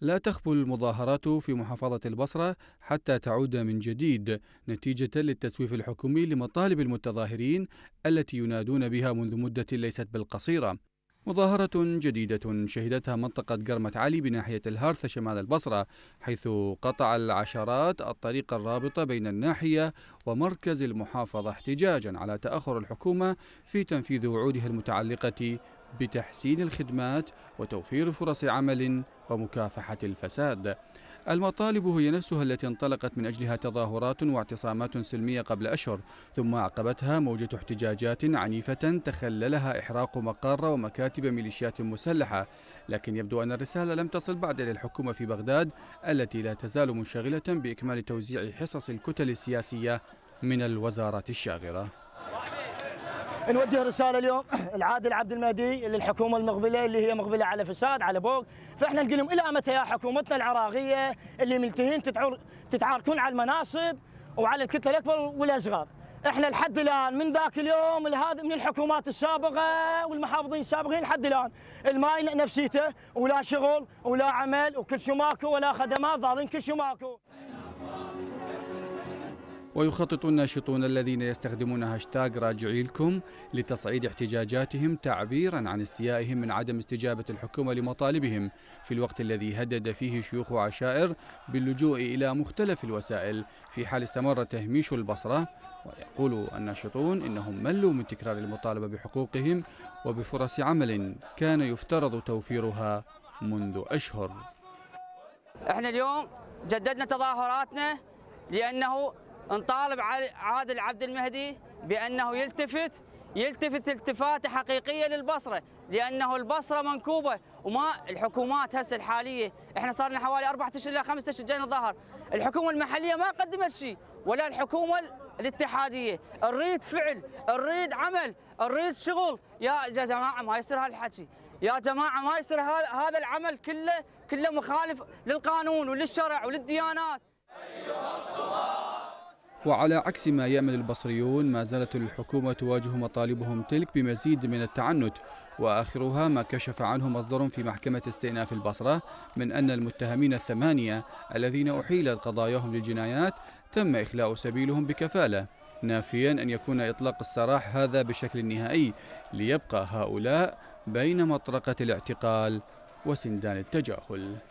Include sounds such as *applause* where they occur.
لا تخبو المظاهرات في محافظة البصرة حتى تعود من جديد نتيجة للتسويف الحكومي لمطالب المتظاهرين التي ينادون بها منذ مدة ليست بالقصيرة مظاهرة جديدة شهدتها منطقة قرمة علي بناحية الهارثة شمال البصرة حيث قطع العشرات الطريق الرابطة بين الناحية ومركز المحافظة احتجاجا على تأخر الحكومة في تنفيذ وعودها المتعلقة بتحسين الخدمات وتوفير فرص عمل ومكافحة الفساد المطالب هي نفسها التي انطلقت من أجلها تظاهرات واعتصامات سلمية قبل أشهر ثم عقبتها موجة احتجاجات عنيفة تخللها إحراق مقار ومكاتب ميليشيات مسلحة لكن يبدو أن الرسالة لم تصل بعد إلى الحكومة في بغداد التي لا تزال منشغلة بإكمال توزيع حصص الكتل السياسية من الوزارات الشاغرة نوجه رساله اليوم *clears throat* العادل عبد المهدي للحكومه المقبله اللي هي مقبله على فساد على بوق فاحنا نقول لهم الى متى يا حكومتنا العراقيه اللي ملتهين تتعاركون على المناصب وعلى الكتله الاكبر والاصغر احنا لحد الان من ذاك اليوم لهذا من الحكومات السابقه والمحافظين السابقين لحد الان الماي نفسيته ولا شغل ولا عمل وكل شيء ماكو ولا خدمات ظالين كل شيء ماكو ويخطط الناشطون الذين يستخدمون هاشتاغ راجعي لكم لتصعيد احتجاجاتهم تعبيرا عن استيائهم من عدم استجابة الحكومة لمطالبهم في الوقت الذي هدد فيه شيوخ عشائر باللجوء إلى مختلف الوسائل في حال استمر تهميش البصرة ويقول الناشطون إنهم ملوا من تكرار المطالبة بحقوقهم وبفرص عمل كان يفترض توفيرها منذ أشهر احنا اليوم جددنا تظاهراتنا لأنه نطالب عادل عبد المهدي بأنه يلتفت يلتفت التفاته حقيقيه للبصره لانه البصره منكوبه وما الحكومات هسه الحاليه احنا صار لنا حوالي اربع اشهر الى خمسة اشهر جايين الظهر الحكومه المحليه ما قدمت شيء ولا الحكومه الاتحاديه نريد فعل نريد عمل نريد شغل يا جماعه ما يصير هالحكي يا جماعه ما يصير هذا العمل كله كله مخالف للقانون وللشرع وللديانات وعلى عكس ما يأمل البصريون ما زالت الحكومة تواجه مطالبهم تلك بمزيد من التعنت وآخرها ما كشف عنه مصدر في محكمة استئناف البصرة من أن المتهمين الثمانية الذين أحيلت قضاياهم للجنايات تم إخلاء سبيلهم بكفالة نافيا أن يكون إطلاق السراح هذا بشكل نهائي ليبقى هؤلاء بين مطرقة الاعتقال وسندان التجاهل